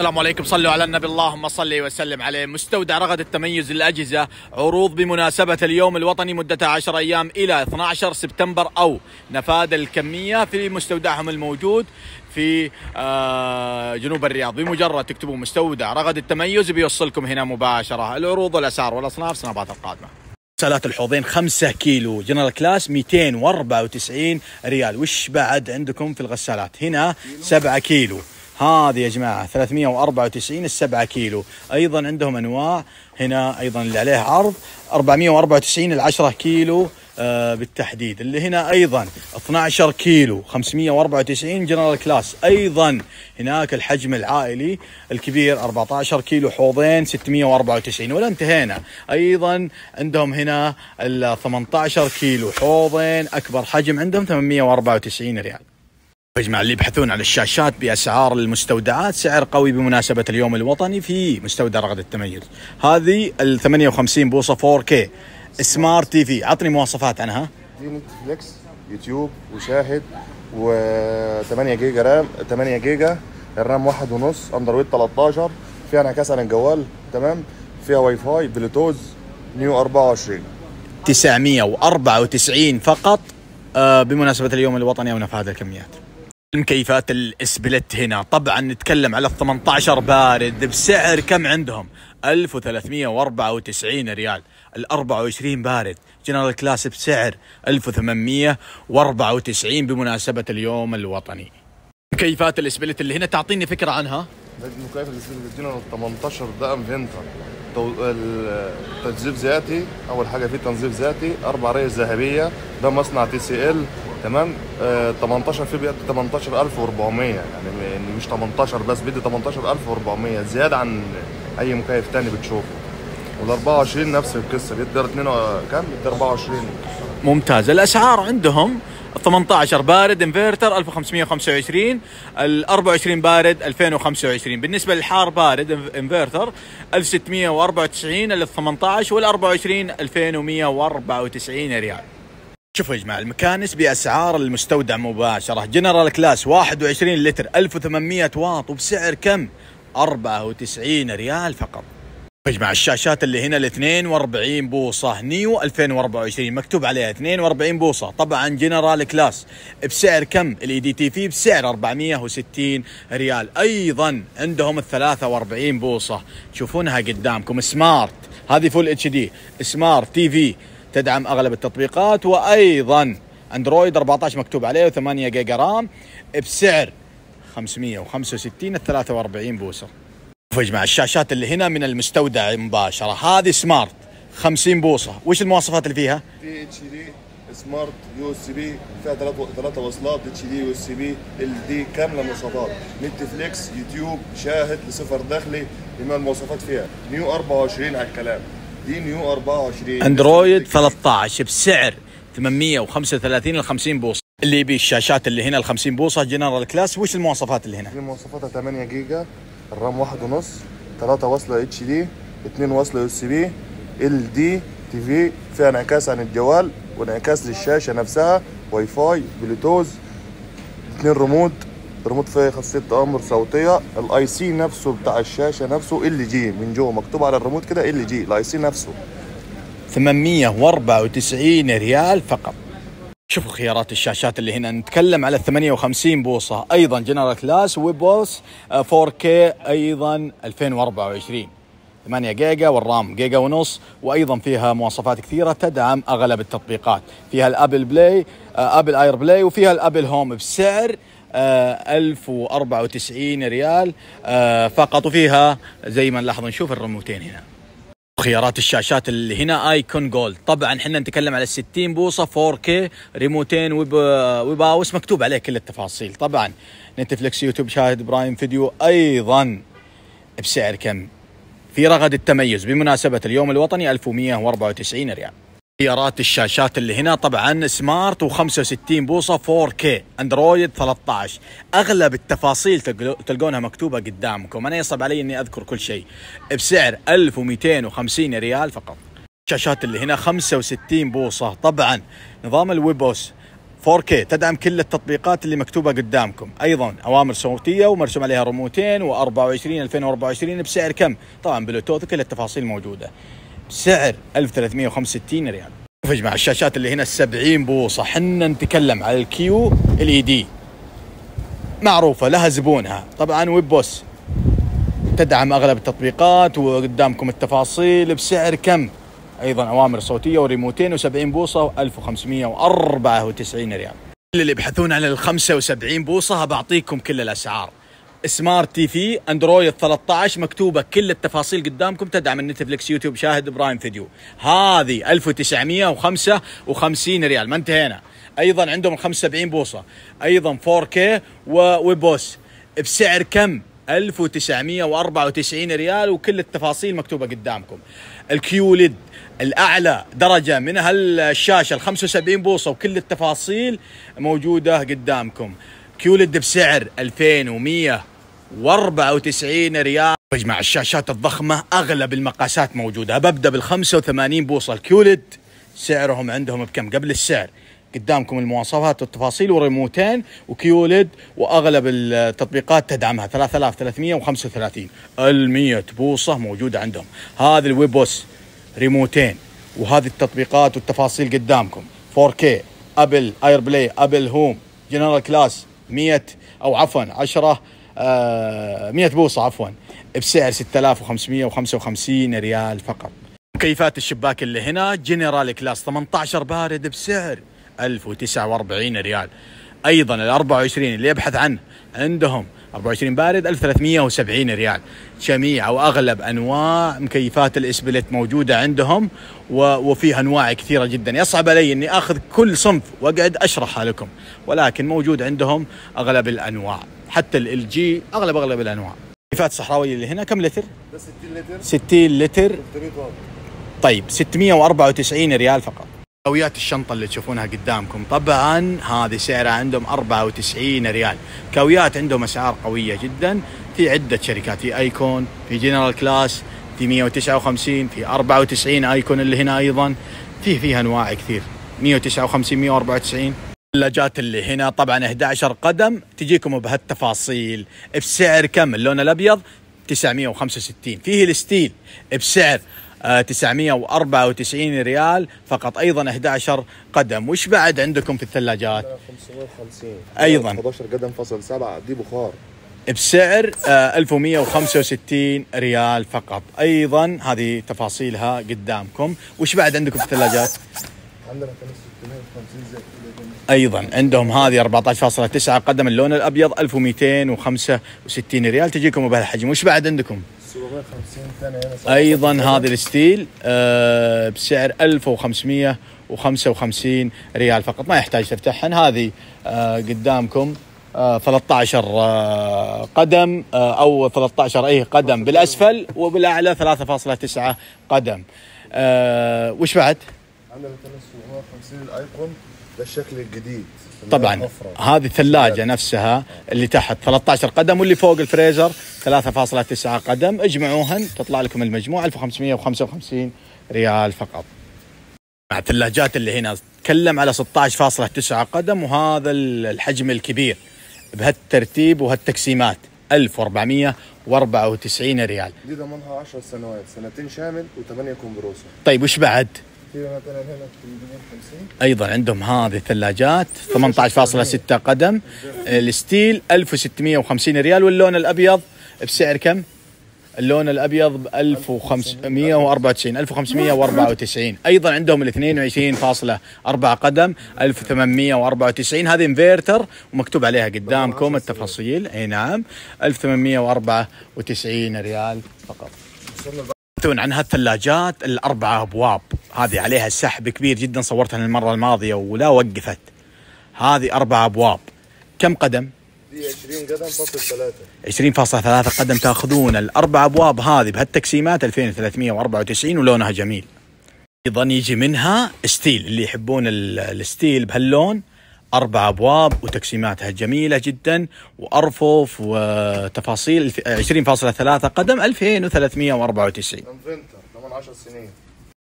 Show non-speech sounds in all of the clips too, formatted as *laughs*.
السلام عليكم صلوا على النبي اللهم صل وسلم عليه مستودع رغد التميز للأجهزة عروض بمناسبة اليوم الوطني مدة 10 أيام إلى 12 سبتمبر أو نفاذ الكمية في مستودعهم الموجود في آه، جنوب الرياض بمجرد تكتبوا مستودع رغد التميز بيوصلكم هنا مباشرة العروض والأسعار والأصناف سنوات القادمة سالات الحوضين 5 كيلو جنرال كلاس 294 ريال وش بعد عندكم في الغسالات هنا 7 كيلو هذه يا جماعة 394 السبعة كيلو أيضا عندهم أنواع هنا أيضا اللي عليه عرض 494 العشرة كيلو آه، بالتحديد اللي هنا ايضا 12 كيلو 594 جنرال كلاس ايضا هناك الحجم العائلي الكبير 14 كيلو حوضين 694 ولا انتهينا ايضا عندهم هنا ال 18 كيلو حوضين اكبر حجم عندهم 894 ريال مجمع اللي يبحثون عن الشاشات باسعار المستودعات سعر قوي بمناسبه اليوم الوطني في مستودع رغد التميز. هذه ال 58 بوصه 4K سمارت تي في، عطني مواصفات عنها. دي نتفليكس، يوتيوب، وشاهد و 8 جيجا رام، 8 جيجا، الرام واحد ونص، اندرويد 13، فيها انعكاس على الجوال، تمام؟ فيها واي فاي، بلوتوز، نيو 24. 994 فقط آه، بمناسبه اليوم الوطني ونفع هذه الكميات. مكيفات الاسبلت هنا طبعا نتكلم على ال 18 بارد بسعر كم عندهم 1394 ريال ال 24 بارد جنرال كلاس بسعر 1894 بمناسبة اليوم الوطني مكيفات الاسبلت اللي هنا تعطيني فكرة عنها مكيف الاسبلت جنرال 18 ده انفنتر تنظيف ذاتي اول حاجه فيه تنظيف ذاتي اربع ريش ذهبيه ده مصنع تي سي ال تمام آه 18 في بيدي يعني 18400 يعني مش 18 بس بيدي 18400 زياده عن اي مكيف تاني بتشوفه وال 24 نفس القصه بيدي 2 كم بيدي 24 ممتاز الاسعار عندهم 18 بارد انفرتر 1525 ال 24 بارد 2025 بالنسبه للحار بارد انفرتر 1694 ال 18 وال 24 2194 ريال شوفوا يا جماعه المكانس باسعار المستودع مباشره جنرال كلاس 21 لتر 1800 واط وبسعر كم 94 ريال فقط يا جماعه الشاشات اللي هنا ال 42 بوصه نيو 2024 مكتوب عليها 42 بوصه طبعا جنرال كلاس بسعر كم الاي دي تي في بسعر 460 ريال ايضا عندهم ال 43 بوصه تشوفونها قدامكم سمارت هذه فول اتش دي سمارت تي في تدعم اغلب التطبيقات وايضا اندرويد 14 مكتوب عليه و8 جيجا رام بسعر 565 ال 43 بوصه. يا جماعه الشاشات اللي هنا من المستودع مباشره هذه سمارت 50 بوصه وش المواصفات اللي فيها؟ في اتش دي سمارت يو اس بي فيها ثلاث ثلاث وصلات اتش دي يو اس بي ال دي كامله مواصفات نتفليكس يوتيوب شاهد لصفر دخلي بما المواصفات فيها 124 على الكلام دي 24 اندرويد 13 بسعر 835 ل 50 بوصه اللي يبي الشاشات اللي هنا ال 50 بوصه جنرال كلاس وش المواصفات اللي هنا؟ في مواصفاتها 8 جيجا الرام 1.5 3 وصله اتش دي 2 وصله يو اس بي ال دي تي في فيها انعكاس عن الجوال وانعكاس للشاشه نفسها واي فاي بلوتوز 2 ريموت ريموت فيه خاصيه تامر صوتيه الاي سي نفسه بتاع الشاشه نفسه ال جي من جوه مكتوب على الريموت كده ال جي الاي سي نفسه 894 ريال فقط شوفوا خيارات الشاشات اللي هنا نتكلم على 58 بوصة أيضا جنرال كلاس ويبوس 4K أيضا 2024 8 جيجا والرام جيجا ونص وأيضا فيها مواصفات كثيرة تدعم أغلب التطبيقات فيها الأبل بلاي أبل آير بلاي وفيها الأبل هوم بسعر 1094 آه، ريال آه، فقط وفيها زي ما نلاحظ نشوف الريموتين هنا خيارات الشاشات اللي هنا ايكون جولد طبعا احنا نتكلم على 60 بوصه 4K ريموتين ويب مكتوب عليه كل التفاصيل طبعا نتفلكس يوتيوب شاهد برايم فيديو ايضا بسعر كم في رغد التميز بمناسبه اليوم الوطني 1194 ريال خيارات الشاشات اللي هنا طبعا سمارت و65 بوصه 4K اندرويد 13 اغلب التفاصيل تلقونها مكتوبه قدامكم انا يصعب علي اني اذكر كل شيء بسعر 1250 ريال فقط الشاشات اللي هنا 65 بوصه طبعا نظام الويبوس 4K تدعم كل التطبيقات اللي مكتوبه قدامكم ايضا اوامر صوتيه ومرسوم عليها رموتين و24 2024 بسعر كم طبعا بلوتوث كل التفاصيل موجوده بسعر 1365 ريال شوف يا جماعه الشاشات اللي هنا 70 بوصه حنا نتكلم على الكيو ال اي دي معروفه لها زبونها طبعا ويب بوس تدعم اغلب التطبيقات وقدامكم التفاصيل بسعر كم ايضا اوامر صوتيه وريموتين و70 بوصه و1594 ريال اللي يبحثون عن ال 75 بوصه بعطيكم كل الاسعار سمارت تي في اندرويد 13 مكتوبه كل التفاصيل قدامكم تدعم النتفلكس يوتيوب شاهد برايم فيديو هذه 1955 ريال ما انتهينا ايضا عندهم 75 بوصه ايضا 4K وبوس بسعر كم 1994 ريال وكل التفاصيل مكتوبه قدامكم الكيوليد الاعلى درجه من هالشاشه ال 75 بوصه وكل التفاصيل موجوده قدامكم كيولد بسعر 2194 ريال اجمع الشاشات الضخمة أغلب المقاسات موجودة ببدأ بال 85 بوصة الكيولد سعرهم عندهم بكم قبل السعر قدامكم المواصفات والتفاصيل وريموتين وكيولد واغلب التطبيقات تدعمها 3335 ال 100 بوصه موجوده عندهم هذا الويبوس ريموتين وهذه التطبيقات والتفاصيل قدامكم 4K ابل اير بلاي ابل هوم جنرال كلاس 100 او عفوا 10 100 آه، بوصه عفوا بسعر 6555 ريال فقط مكيفات الشباك اللي هنا جنرال كلاس 18 بارد بسعر 1049 ريال ايضا ال 24 اللي يبحث عنه عندهم 24 بارد 1370 ريال جميع واغلب انواع مكيفات الاسبلت موجوده عندهم وفيها انواع كثيره جدا يصعب علي اني اخذ كل صنف واقعد اشرحها لكم ولكن موجود عندهم اغلب الانواع حتى ال جي اغلب اغلب الانواع مكيفات الصحراويه اللي هنا كم لتر 60 لتر 60 لتر طيب 694 ريال فقط مئويات الشنطه اللي تشوفونها قدامكم طبعا هذه سعرها عندهم 94 ريال كاويات عندهم اسعار قويه جدا في عده شركات في ايكون في جنرال كلاس في 159 في 94 ايكون اللي هنا ايضا في فيها انواع كثير 159 194 الثلاجات اللي هنا طبعا 11 قدم تجيكم بهالتفاصيل بسعر كم اللون الابيض 965 فيه الستيل بسعر 994 آه، ريال فقط ايضا 11 قدم وش بعد عندكم في الثلاجات 550 ايضا 11 قدم فصل 7 دي بخار بسعر 1165 آه، ريال فقط ايضا هذه تفاصيلها قدامكم وش بعد عندكم في الثلاجات عندنا 650 زيت ايضا عندهم هذه 14.9 قدم اللون الابيض 1265 ريال تجيكم بهالحجم وش بعد عندكم ايضا هذا الستيل آه، بسعر 1555 ريال فقط ما يحتاج تفتحهن هذه آه، قدامكم 13 آه، قدم او 13 اي قدم بالاسفل وبالاعلى 3.9 قدم وش بعد؟ الايقون الجديد طبعا هذه الثلاجه نفسها اللي تحت 13 قدم واللي فوق الفريزر 3.9 قدم اجمعوهن تطلع لكم المجموع 1555 ريال فقط مع الثلاجات اللي هنا تكلم على 16.9 قدم وهذا الحجم الكبير بهالترتيب وهالتقسيمات 1494 ريال جديده منها 10 سنوات سنتين شامل و8 كومبروسر طيب وش بعد؟ ايضا عندهم هذه الثلاجات 18.6 قدم آه، الستيل 1650 ريال واللون الابيض بسعر كم؟ اللون الابيض ب 1594 1594 ايضا عندهم ال 22.4 قدم 1894 هذه انفيرتر ومكتوب عليها قدامكم التفاصيل اي نعم 1894 ريال فقط يبحثون عن هالثلاجات الأربعة أبواب هذه عليها سحب كبير جدا صورتها المرة الماضية ولا وقفت هذه أربع أبواب كم قدم؟ 20 قدم فاصل ثلاثة 20.3 قدم تاخذون الأربع أبواب هذه بهالتقسيمات 2394 ولونها جميل أيضا يجي منها ستيل اللي يحبون الستيل بهاللون أربع أبواب وتقسيماتها جميلة جدا وأرفف وتفاصيل 20.3 قدم 2394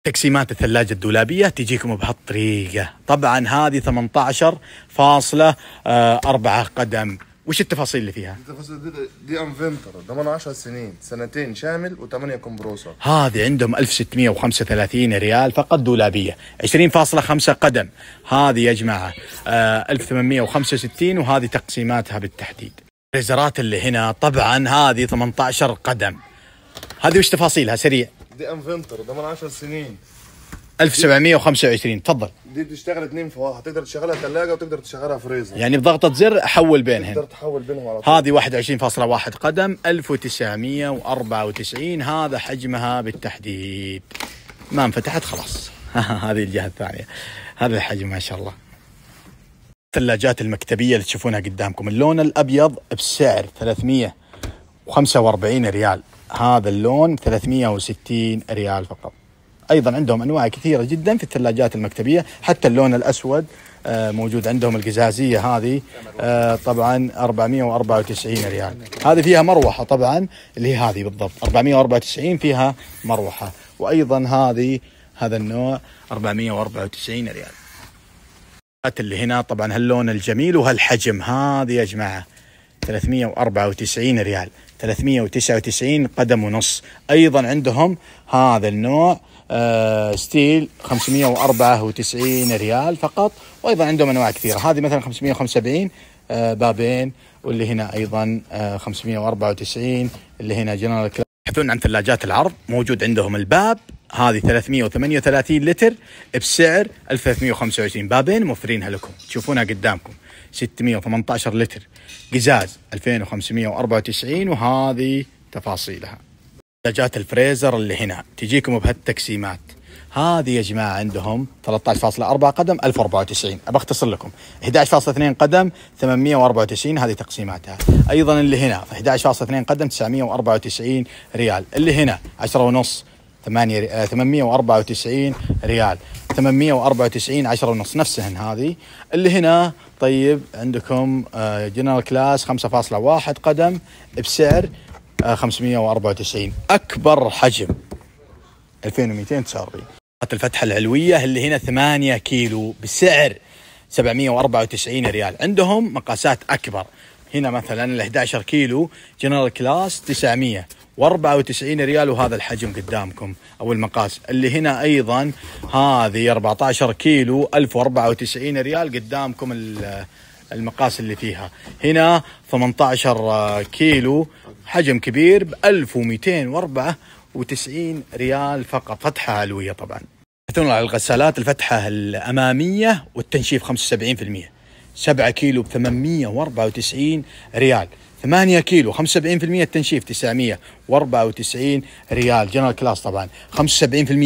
تقسيمات الثلاجة الدولابية تجيكم بهالطريقة طبعا هذه 18.4 آه، قدم وش التفاصيل اللي فيها؟ التفاصيل دي, دي انفنتر ضمان 10 سنين سنتين شامل و8 كمبروسر هذه عندهم 1635 ريال فقط دولابيه 20.5 قدم هذه يا جماعه آه 1865 وهذه تقسيماتها بالتحديد الريزرات اللي هنا طبعا هذه 18 قدم هذه وش تفاصيلها سريع؟ دي انفنتر ضمان 10 سنين 1725 تفضل دي بتشتغل اثنين في واحد تقدر تشغلها ثلاجه وتقدر تشغلها فريزر يعني بضغطه زر احول بينهم تقدر تحول بينهم على طول هذه 21.1 قدم 1994 هذا حجمها بالتحديد ما انفتحت خلاص *laughs* هذه الجهه الثانيه هذا الحجم ما شاء الله الثلاجات المكتبيه اللي تشوفونها قدامكم اللون الابيض بسعر 345 ريال هذا اللون 360 ريال فقط ايضا عندهم انواع كثيره جدا في الثلاجات المكتبيه حتى اللون الاسود آه، موجود عندهم القزازيه هذه آه، طبعا 494 ريال هذه فيها مروحه طبعا اللي هي هذه بالضبط 494 فيها مروحه وايضا هذه هذا النوع 494 ريال اللي هنا طبعا هاللون الجميل وهالحجم هذه يا جماعه 394 ريال 399 قدم ونص ايضا عندهم هذا النوع آه، ستيل 594 ريال فقط وايضا عندهم انواع كثيره هذه مثلا 575 آه، بابين واللي هنا ايضا 594 آه، اللي هنا جنرال يبحثون عن ثلاجات العرض موجود عندهم الباب هذه 338 لتر بسعر 1325 بابين موفرينها لكم تشوفونها قدامكم 618 لتر قزاز 2594 وهذه تفاصيلها منتجات الفريزر اللي هنا تجيكم بهالتقسيمات هذه يا جماعه عندهم 13.4 قدم 1094 أختصر لكم 11.2 قدم 894 هذه تقسيماتها ايضا اللي هنا 11.2 قدم 994 ريال اللي هنا 10 ونص 8 894 آه، ريال 894 10 ونص نفسهن هذه اللي هنا طيب عندكم جنرال كلاس 5.1 قدم بسعر 594 اكبر حجم 2249 الفتحه العلويه اللي هنا 8 كيلو بسعر 794 ريال عندهم مقاسات اكبر هنا مثلا ال 11 كيلو جنرال كلاس 994 ريال وهذا الحجم قدامكم او المقاس اللي هنا ايضا هذه 14 كيلو 1094 ريال قدامكم المقاس اللي فيها هنا 18 كيلو حجم كبير ب 1294 ريال فقط فتحة علوية طبعا يبحثون على الغسالات الفتحة الأمامية والتنشيف 75% 7 كيلو ب 894 ريال 8 كيلو 75% التنشيف 994 ريال جنرال كلاس طبعا 75%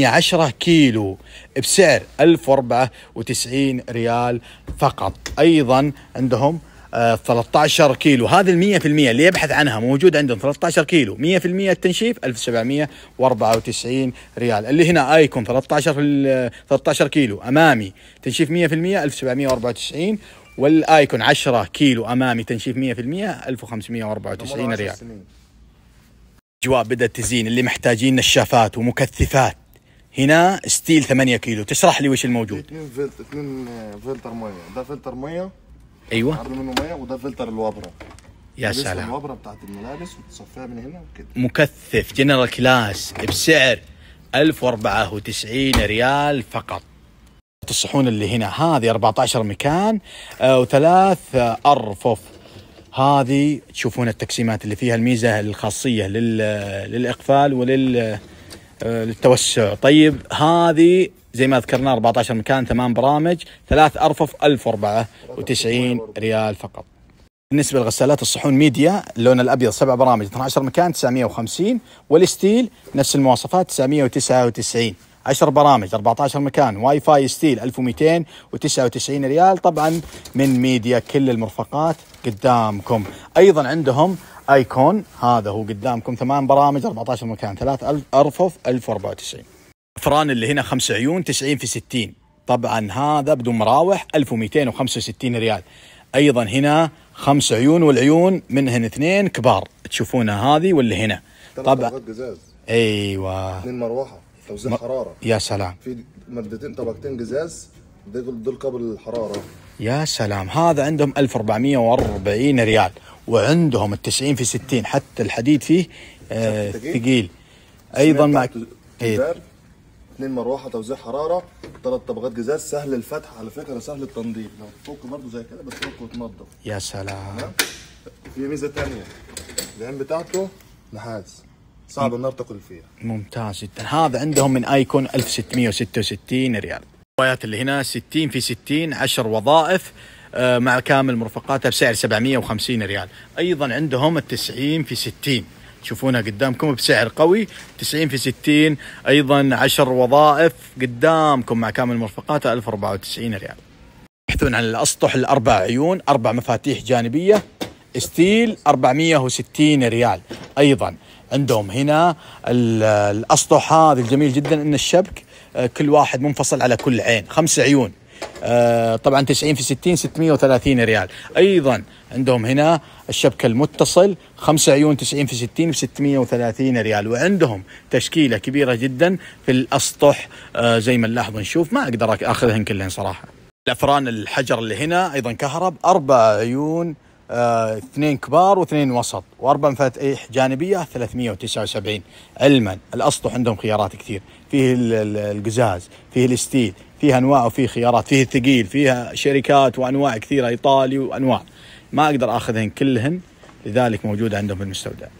10 كيلو بسعر 1094 ريال فقط ايضا عندهم 13 آه، كيلو هذه ال 100% اللي يبحث عنها موجود عندهم 13 كيلو 100% التنشيف 1794 ريال اللي هنا ايكون 13 13 كيلو امامي تنشيف 100% 1794 والايكون 10 كيلو امامي تنشيف 100% 1594 ريال الاجواء بدات تزين اللي محتاجين نشافات ومكثفات هنا ستيل 8 كيلو تشرح لي وش الموجود اثنين فلتر 2 آه، فلتر ميه ده فلتر ميه ايوه عرض منه ميه وده فلتر الوبره يا سلام الوبره بتاعت الملابس وتصفيها من هنا وكده مكثف جنرال كلاس بسعر 1094 ريال فقط حط الصحون اللي هنا هذه 14 مكان آه، وثلاث آه، ارفف هذه تشوفون التقسيمات اللي فيها الميزه الخاصيه آه، للاقفال ولل للتوسع طيب هذه زي ما ذكرنا 14 مكان ثمان برامج ثلاث ارفف 1094 ريال فقط بالنسبة لغسالات الصحون ميديا اللون الأبيض سبع برامج 12 مكان 950 والستيل نفس المواصفات 999 10 برامج 14 مكان واي فاي ستيل 1299 ريال طبعا من ميديا كل المرفقات قدامكم ايضا عندهم ايكون هذا هو قدامكم ثمان برامج 14 مكان ثلاث ارفف 1094 فران اللي هنا خمس عيون 90 في 60 طبعا هذا بدون مراوح 1265 ريال ايضا هنا خمس عيون والعيون منهن اثنين كبار تشوفونها هذه واللي هنا طبعا ايوه اثنين مروحه توزيع م... حراره يا سلام في مادتين طبقتين قزاز دول دول قابل للحراره يا سلام هذا عندهم 1440 ريال وعندهم ال 90 في 60 حتى الحديد فيه آه ثقيل ايضا مع اثنين إيه. مروحه توزيع حراره ثلاث طبقات قزاز سهل الفتح على فكره سهل التنظيف لو تفك برضه زي كده بس تفك وتنضف يا سلام في ميزه ثانيه العين بتاعته نحاس صعب ان تاكل فيها ممتاز جدا هذا عندهم من ايكون 1666 ريال الروايات اللي هنا 60 في 60 10 وظائف آه، مع كامل مرفقاتها بسعر 750 ريال ايضا عندهم ال 90 في 60 تشوفونها قدامكم بسعر قوي 90 في 60 ايضا 10 وظائف قدامكم مع كامل مرفقاتها 1094 ريال يبحثون عن الاسطح الاربع عيون اربع مفاتيح جانبيه ستيل 460 ريال ايضا عندهم هنا الاسطح هذا الجميل جدا ان الشبك آه، كل واحد منفصل على كل عين خمس عيون آه، طبعا 90 في 60 630 ريال ايضا عندهم هنا الشبكه المتصل خمس عيون 90 في 60 ب 630 ريال وعندهم تشكيله كبيره جدا في الاسطح آه، زي ما نلاحظ نشوف ما اقدر اخذهن كلهن صراحه الافران الحجر اللي هنا ايضا كهرب اربع عيون آه، اثنين كبار واثنين وسط واربع مفاتيح جانبيه 379 علما الاسطح عندهم خيارات كثير فيه القزاز فيه الستيل فيه انواع وفيه خيارات فيه الثقيل فيها شركات وانواع كثيره ايطالي وانواع ما اقدر اخذهن كلهن لذلك موجوده عندهم في المستودع